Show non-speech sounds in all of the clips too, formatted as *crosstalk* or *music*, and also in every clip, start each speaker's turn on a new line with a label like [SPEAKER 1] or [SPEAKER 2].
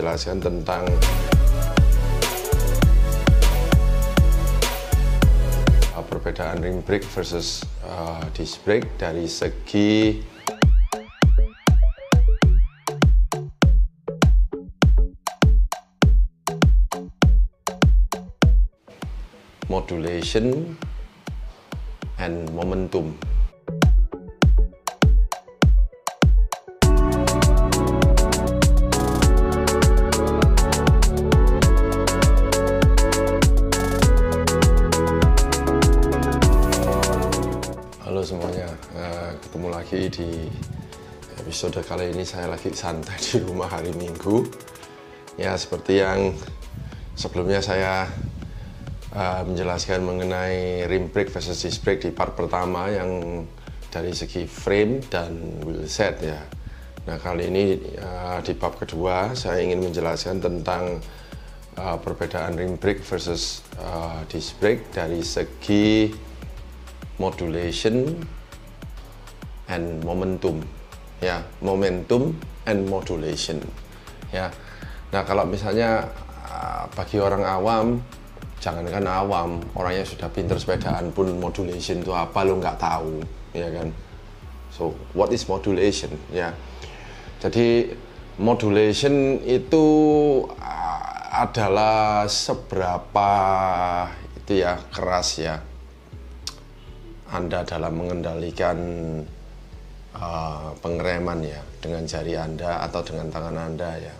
[SPEAKER 1] menjelaskan tentang uh, perbedaan ring brake versus uh, disc brake dari segi modulation and momentum. di episode kali ini saya lagi santai di rumah hari Minggu. Ya seperti yang sebelumnya saya uh, menjelaskan mengenai rim brake versus disc brake di part pertama yang dari segi frame dan wheel set ya. Nah kali ini uh, di part kedua saya ingin menjelaskan tentang uh, perbedaan rim brake versus uh, disc brake dari segi modulation and momentum ya momentum and modulation ya nah kalau misalnya ah, bagi orang awam jangan jangankan awam orangnya sudah pinter sepedaan pun modulation itu apa lo nggak tahu ya kan so what is modulation ya jadi modulation itu ah, adalah seberapa itu ya keras ya anda dalam mengendalikan Ah, pengereman ya dengan jari Anda atau dengan tangan Anda ya.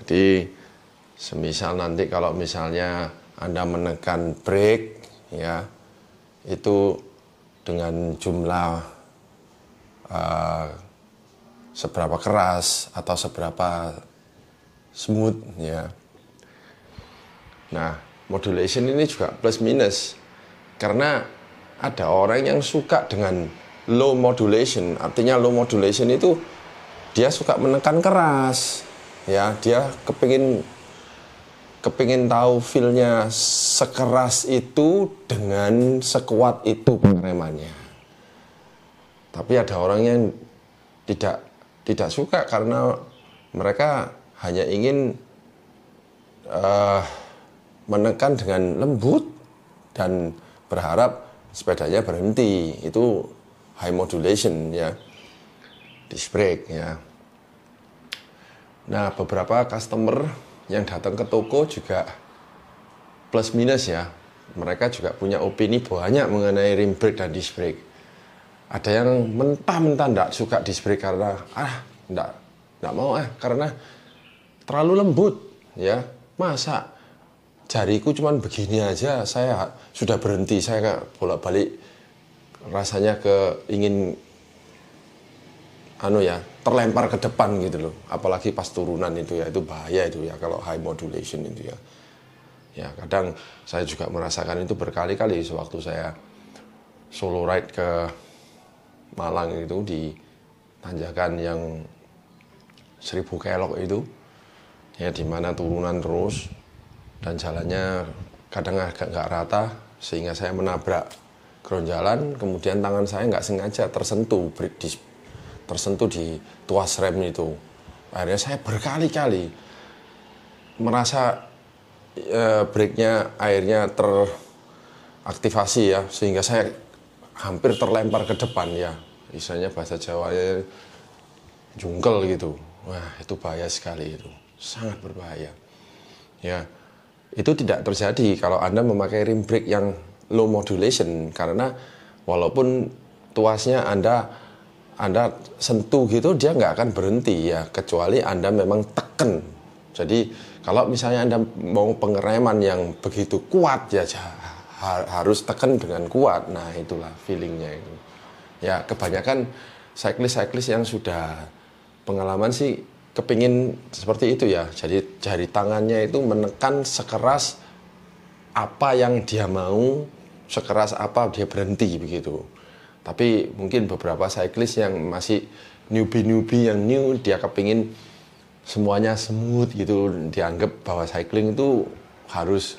[SPEAKER 1] Jadi semisal nanti kalau misalnya Anda menekan brake ya itu dengan jumlah uh, seberapa keras atau seberapa smooth ya. Nah, modulation ini juga plus minus karena ada orang yang suka dengan low modulation. Artinya low modulation itu dia suka menekan keras. Ya, dia kepingin kepingin tahu feelnya sekeras itu dengan sekuat itu pengeremannya. Tapi ada orang yang tidak tidak suka karena mereka hanya ingin uh, menekan dengan lembut dan berharap sepedanya berhenti. Itu High Modulation ya disc brake ya. Nah beberapa customer yang datang ke toko juga plus minus ya. Mereka juga punya opini banyak mengenai rim brake dan disc brake. Ada yang mentah-mentah tidak suka disc brake karena ah tidak tidak mau ah karena terlalu lembut ya masa jariku cuman begini aja saya sudah berhenti saya nggak bolak-balik rasanya ke ingin anu ya terlempar ke depan gitu loh apalagi pas turunan itu ya itu bahaya itu ya kalau high modulation itu ya ya kadang saya juga merasakan itu berkali-kali sewaktu saya solo ride ke Malang itu di tanjakan yang seribu kelok itu ya di mana turunan terus dan jalannya kadang agak nggak rata sehingga saya menabrak geronjalan kemudian tangan saya nggak sengaja tersentuh di, tersentuh di tuas rem itu akhirnya saya berkali-kali merasa e, breaknya airnya teraktivasi ya sehingga saya hampir terlempar ke depan ya misalnya bahasa Jawa ya, jungkel gitu wah itu bahaya sekali itu sangat berbahaya ya itu tidak terjadi kalau anda memakai rim brake yang low modulation karena walaupun tuasnya Anda Anda sentuh gitu dia nggak akan berhenti ya kecuali Anda memang teken. Jadi kalau misalnya Anda mau pengereman yang begitu kuat ya harus teken dengan kuat. Nah, itulah feelingnya itu. Ya, kebanyakan cyclist-cyclist yang sudah pengalaman sih kepingin seperti itu ya. Jadi jari tangannya itu menekan sekeras apa yang dia mau sekeras apa dia berhenti begitu. Tapi mungkin beberapa cyclist yang masih newbie-newbie yang new dia kepingin semuanya smooth gitu dianggap bahwa cycling itu harus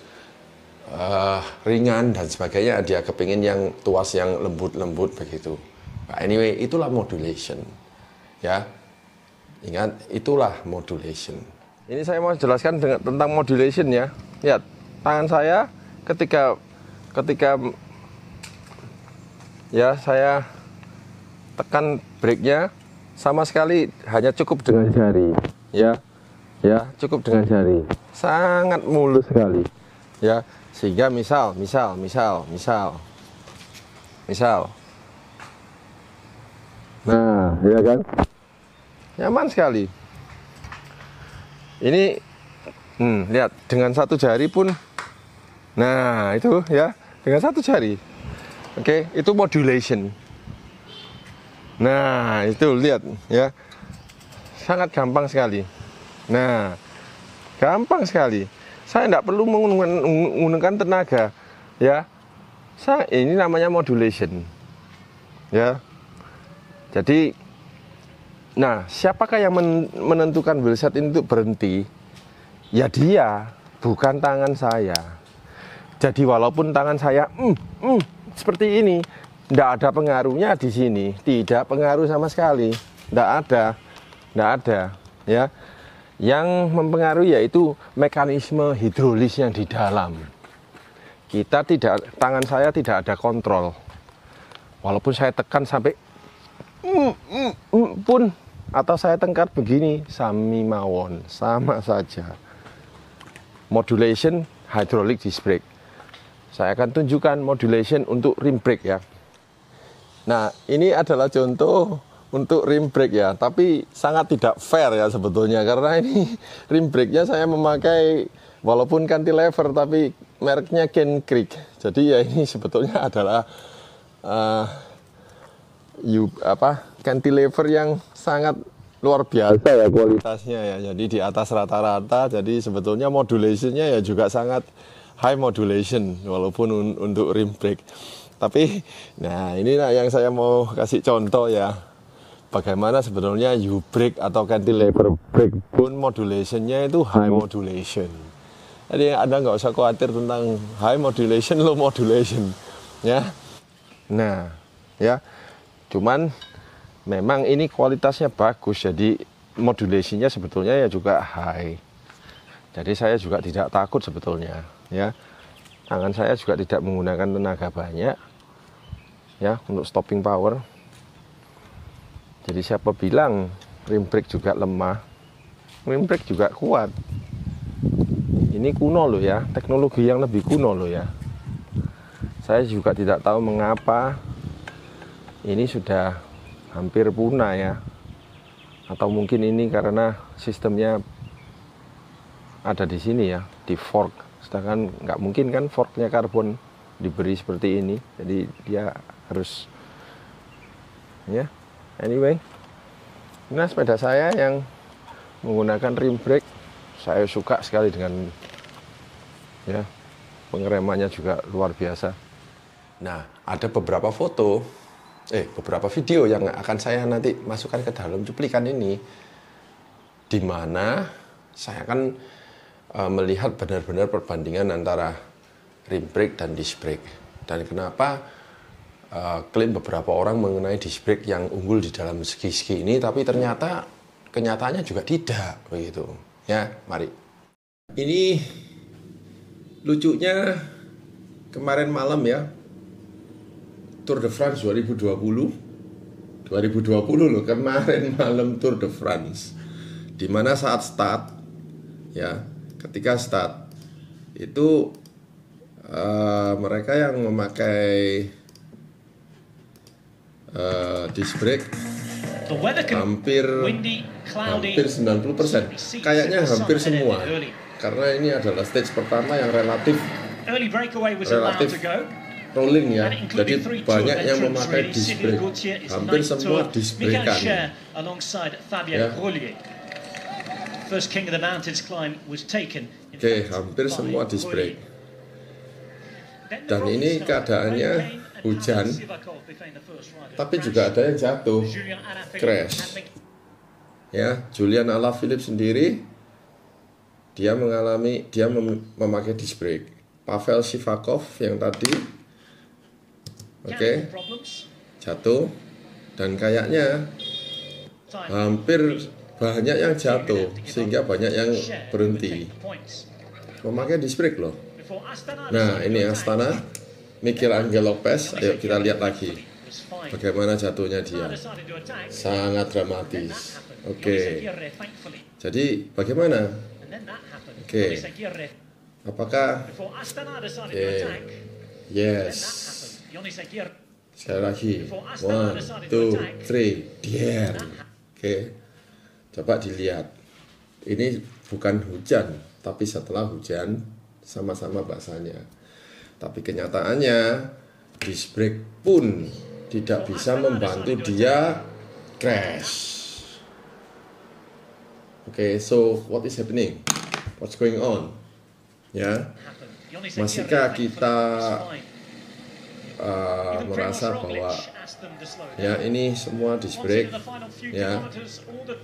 [SPEAKER 1] uh, ringan dan sebagainya dia kepingin yang tuas yang lembut-lembut begitu nah, anyway itulah modulation ya ingat itulah modulation ini saya mau jelaskan dengan, tentang modulation ya lihat tangan saya ketika ketika ya saya tekan breaknya sama sekali hanya cukup dengan jari ya ya cukup dengan jari sangat mulus sekali ya sehingga misal misal misal misal misal nah ya kan nyaman sekali ini hmm, lihat dengan satu jari pun Nah, itu ya, dengan satu jari. Oke, okay, itu modulation. Nah, itu lihat ya. Sangat gampang sekali. Nah, gampang sekali. Saya tidak perlu menggunakan tenaga, ya. Saya ini namanya modulation. Ya. Jadi nah, siapakah yang menentukan wheel set ini untuk berhenti? Ya dia, bukan tangan saya. Jadi walaupun tangan saya mm, mm, seperti ini, tidak ada pengaruhnya di sini, tidak pengaruh sama sekali, tidak ada, tidak ada, ya. Yang mempengaruhi yaitu mekanisme hidrolis yang di dalam. Kita tidak, tangan saya tidak ada kontrol. Walaupun saya tekan sampai mm, mm, mm, pun atau saya tengkar begini sami mawon sama saja modulation hydraulic disc brake saya akan tunjukkan modulation untuk rim brake ya. Nah, ini adalah contoh untuk rim brake ya, tapi sangat tidak fair ya sebetulnya karena ini *laughs* rim brake-nya saya memakai walaupun lever tapi mereknya Ken Creek. Jadi ya ini sebetulnya *laughs* adalah uh, you, apa cantilever yang sangat luar biasa ya kualitasnya ya. Jadi di atas rata-rata jadi sebetulnya modulationnya ya juga sangat high modulation walaupun un untuk rim brake. Tapi nah ini yang saya mau kasih contoh ya. Bagaimana sebetulnya U-brake atau cantilever brake pun modulationnya itu high modulation. Jadi Anda nggak usah khawatir tentang high modulation, low modulation, ya. Nah, ya, cuman memang ini kualitasnya bagus, jadi modulasinya sebetulnya ya juga high. Jadi saya juga tidak takut sebetulnya ya tangan saya juga tidak menggunakan tenaga banyak ya untuk stopping power jadi siapa bilang rim brake juga lemah rim brake juga kuat ini kuno loh ya teknologi yang lebih kuno loh ya saya juga tidak tahu mengapa ini sudah hampir punah ya atau mungkin ini karena sistemnya ada di sini ya di fork sedangkan nggak mungkin kan forknya karbon diberi seperti ini jadi dia harus ya yeah. anyway ini sepeda saya yang menggunakan rim brake saya suka sekali dengan ya pengeremannya juga luar biasa nah ada beberapa foto eh beberapa video yang akan saya nanti masukkan ke dalam cuplikan ini di mana saya kan uh, melihat benar-benar perbandingan antara rim brake dan disc brake. Dan kenapa uh, klaim beberapa orang mengenai disc brake yang unggul di dalam segi-segi ini, tapi ternyata kenyataannya juga tidak begitu. Ya, mari. Ini lucunya kemarin malam ya Tour de France 2020 2020 loh kemarin *laughs* malam Tour de France dimana saat start ya ketika start itu uh, mereka yang memakai uh, disc brake hampir hampir 90% persen, kayaknya hampir semua karena ini adalah stage pertama yang relatif relatif rolling ya. Jadi banyak yang memakai disc brake. Hampir semua disc brake Ya. Oke, hampir semua di spray. Dan ini keadaannya hujan, tapi juga ada yang jatuh, crash. Ya, Julian Ala Philip sendiri dia mengalami dia mem memakai disc brake. Pavel Sivakov yang tadi oke okay, jatuh dan kayaknya hampir banyak yang jatuh sehingga banyak yang berhenti memakai disc loh nah ini Astana mikir Angel Lopez ayo kita lihat lagi bagaimana jatuhnya dia sangat dramatis oke okay. jadi bagaimana oke okay. apakah oke yes sekali lagi one two three dier oke okay. Coba dilihat. Ini bukan hujan, tapi setelah hujan sama-sama bahasanya. Tapi kenyataannya disc brake pun tidak bisa membantu dia crash. Oke, okay, so what is happening? What's going on? Ya. Masihkah kita uh, merasa bahwa ya ini semua disc brake ya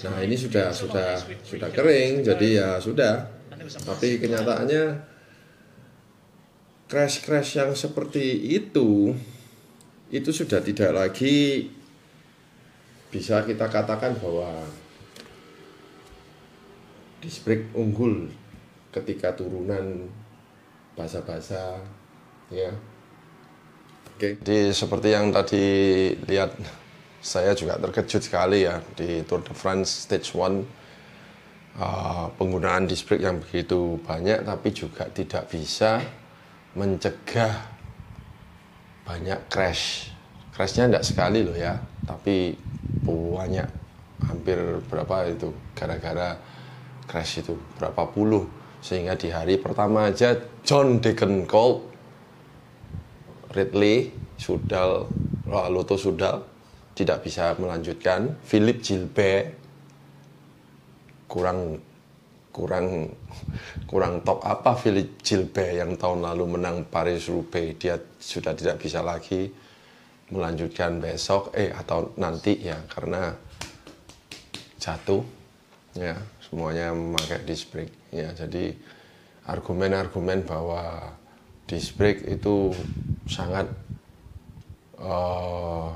[SPEAKER 1] nah ini sudah sudah sudah kering jadi ya sudah tapi kenyataannya crash crash yang seperti itu itu sudah tidak lagi bisa kita katakan bahwa disc brake unggul ketika turunan basa-basa ya Okay. Jadi seperti yang tadi lihat saya juga terkejut sekali ya di Tour de France Stage 1 uh, ah, penggunaan disc brake yang begitu banyak tapi juga tidak bisa mencegah banyak crash. Crashnya tidak sekali loh ya, tapi banyak hampir berapa itu gara-gara crash itu berapa puluh sehingga di hari pertama aja John Deacon Cole Ridley Sudal Loto Sudal tidak bisa melanjutkan Philip Gilbert kurang kurang kurang top apa Philip Gilbert yang tahun lalu menang Paris Roubaix dia sudah tidak bisa lagi melanjutkan besok eh atau nanti ya karena jatuh ya semuanya memakai disc brake ya jadi argumen-argumen bahwa disc brake itu sangat uh,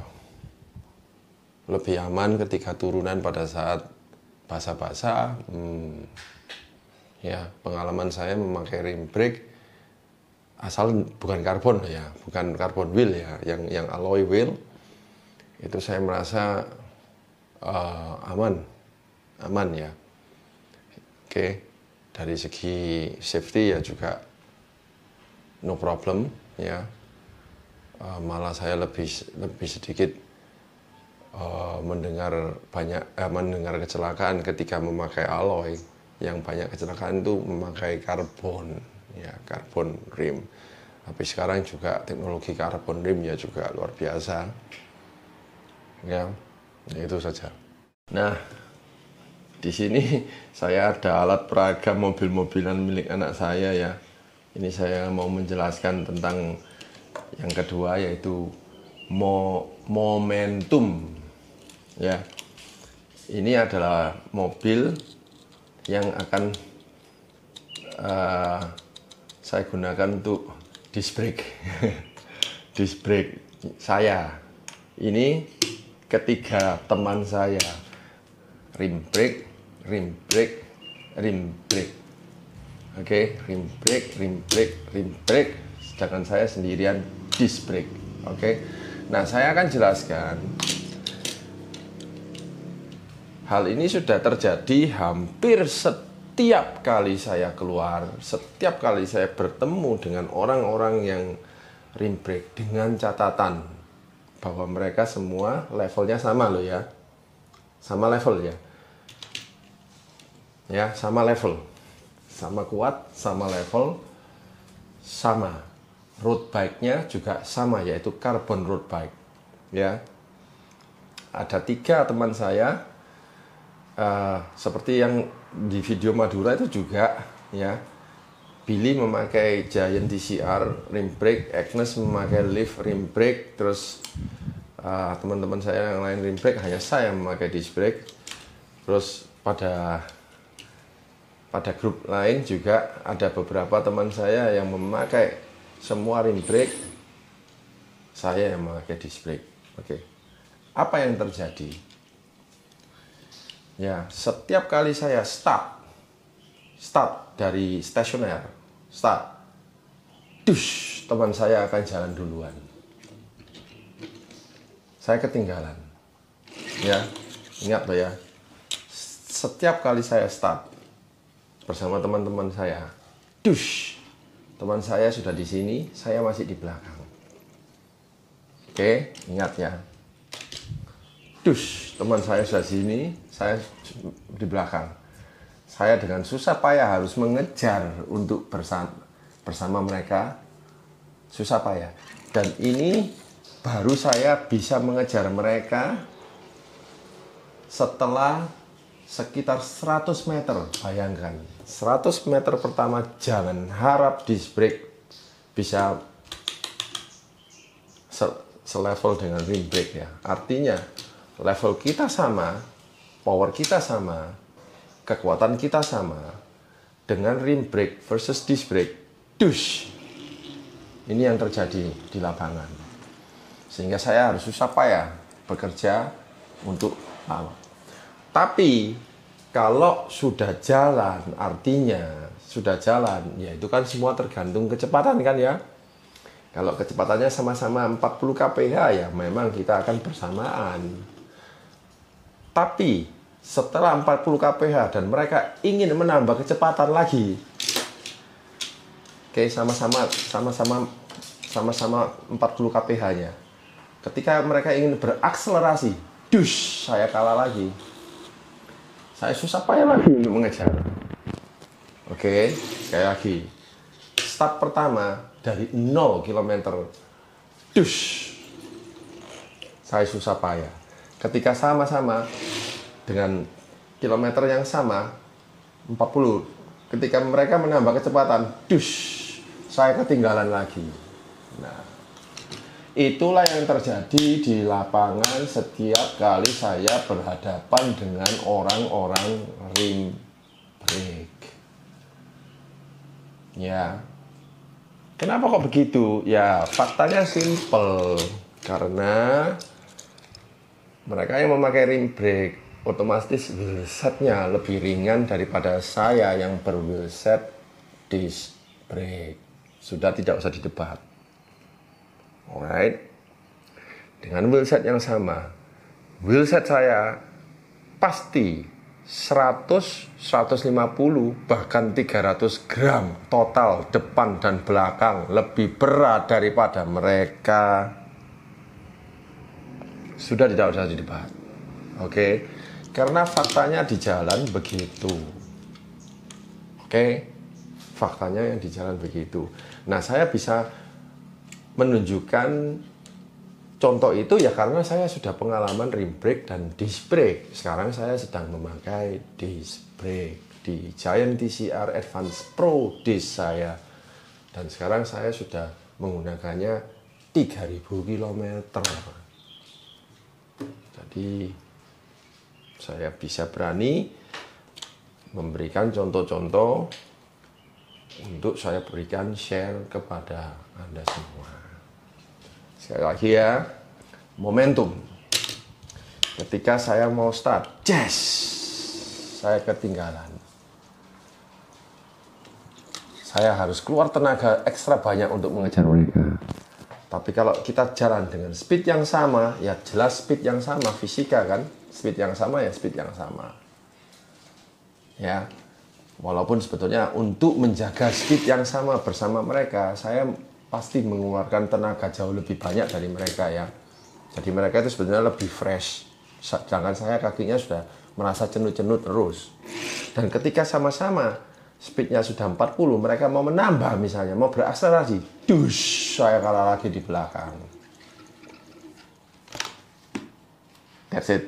[SPEAKER 1] lebih aman ketika turunan pada saat basa-basa. Hmm, ya pengalaman saya memakai rim brake asal bukan karbon ya, bukan karbon wheel ya, yang yang alloy wheel itu saya merasa uh, aman, aman ya. Oke, dari segi safety ya juga no problem ya uh, malah saya lebih lebih sedikit uh, mendengar banyak eh, mendengar kecelakaan ketika memakai alloy yang banyak kecelakaan itu memakai karbon ya karbon rim tapi sekarang juga teknologi karbon rim ya juga luar biasa ya itu saja nah di sini *laughs* saya ada alat peraga mobil-mobilan milik anak saya ya ini saya mau menjelaskan tentang yang kedua yaitu mo momentum ya ini adalah mobil yang akan uh, saya gunakan untuk disc brake *laughs* disc brake saya ini ketiga teman saya rim brake rim brake rim brake oke okay, rim brake rim brake rim brake sedangkan saya sendirian disc brake oke okay? nah saya akan jelaskan hal ini sudah terjadi hampir setiap kali saya keluar setiap kali saya bertemu dengan orang-orang yang rim brake dengan catatan bahwa mereka semua levelnya sama loh ya sama level ya ya sama level sama kuat, sama level, sama. Road bike-nya juga sama, yaitu carbon road bike. Ya, ada tiga teman saya, uh, seperti yang di video Madura itu juga, ya. Billy memakai Giant DCR rim brake, Agnes memakai Leaf rim brake, terus eh, teman-teman uh, teman -teman saya yang lain rim brake, hanya saya memakai disc brake. Terus pada pada grup lain juga ada beberapa teman saya yang memakai semua rim brake saya yang memakai disc brake oke apa yang terjadi ya setiap kali saya start start dari stasioner start dus teman saya akan jalan duluan saya ketinggalan ya ingat loh ya setiap kali saya start bersama teman-teman saya. Dush, teman saya sudah di sini, saya masih di belakang. Oke, ingat ya. Dus, teman saya sudah di sini, saya di belakang. Saya dengan susah payah harus mengejar untuk bersama, bersama mereka. Susah payah. Dan ini baru saya bisa mengejar mereka setelah sekitar 100 meter bayangkan 100 meter pertama jangan harap disc brake bisa selevel dengan rim brake ya artinya level kita sama power kita sama kekuatan kita sama dengan rim brake versus disc brake dus ini yang terjadi di lapangan sehingga saya harus susah payah bekerja untuk tapi kalau sudah jalan, artinya sudah jalan, ya itu kan semua tergantung kecepatan kan ya. Kalau kecepatannya sama-sama 40 kph ya memang kita akan bersamaan. Tapi setelah 40 kph dan mereka ingin menambah kecepatan lagi. Oke, sama-sama sama-sama sama-sama 40 kph-nya. Ketika mereka ingin berakselerasi, dus, saya kalah lagi. Saya susah payah lagi *laughs* untuk mengejar. Oke, sekali lagi. Start pertama dari 0 km. Dus. Saya susah payah. Ketika sama-sama dengan kilometer yang sama 40. Ketika mereka menambah kecepatan, dus. Saya ketinggalan lagi. Nah, Itulah yang terjadi di lapangan setiap kali saya berhadapan dengan orang-orang ring break. Ya. Kenapa kok begitu? Ya, faktanya simple. Karena mereka yang memakai ring break otomatis wheelsetnya lebih ringan daripada saya yang berwheelset disc break. Sudah tidak usah didebat. Alright. Dengan wheelset yang sama, wheelset saya pasti 100, 150, bahkan 300 gram total depan dan belakang lebih berat daripada mereka. Sudah tidak usah didebat. Oke. Karena faktanya di jalan begitu. Oke. Faktanya yang di jalan begitu. Nah, saya bisa menunjukkan contoh itu ya karena saya sudah pengalaman rim brake dan disc brake. Sekarang saya sedang memakai disc brake di Giant TCR Advance Pro disc saya. Dan sekarang saya sudah menggunakannya 3000 km. Jadi saya bisa berani memberikan contoh-contoh untuk saya berikan share kepada Anda semua. Sekali lagi ya, momentum. Ketika saya mau start, yes, saya ketinggalan. Saya harus keluar tenaga ekstra banyak untuk mengejar mereka. Tapi kalau kita jalan dengan speed yang sama, ya jelas speed yang sama fisika kan, speed yang sama ya speed yang sama. Ya. Walaupun sebetulnya untuk menjaga speed yang sama bersama mereka, saya pasti mengeluarkan tenaga jauh lebih banyak dari mereka ya. Jadi mereka itu sebenarnya lebih fresh. jangan saya kakinya sudah merasa cenut-cenut terus. Dan ketika sama-sama speednya sudah 40, mereka mau menambah misalnya, mau berakselerasi. Dus, saya kalah lagi di belakang. That's it.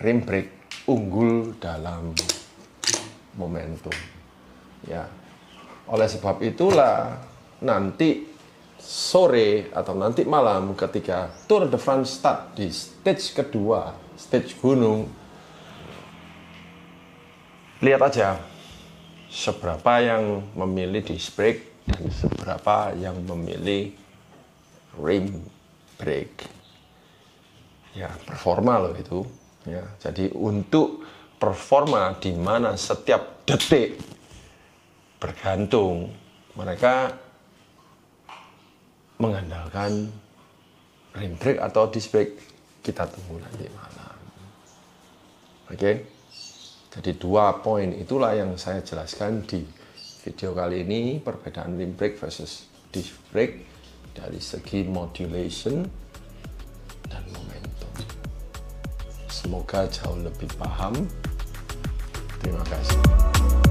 [SPEAKER 1] Rim break unggul dalam momentum. Ya. Oleh sebab itulah nanti sore atau nanti malam ketika Tour de France start di stage kedua, stage gunung, lihat aja seberapa yang memilih di brake dan seberapa yang memilih rim brake. Ya, performa loh itu. Ya, jadi untuk performa di mana setiap detik bergantung, mereka mengandalkan rim brake atau disc brake. Kita tunggu nanti malam. Oke. Okay? Jadi dua poin itulah yang saya jelaskan di video kali ini perbedaan rim brake versus disc brake dari segi modulation dan momentum. Semoga jauh lebih paham. Terima kasih.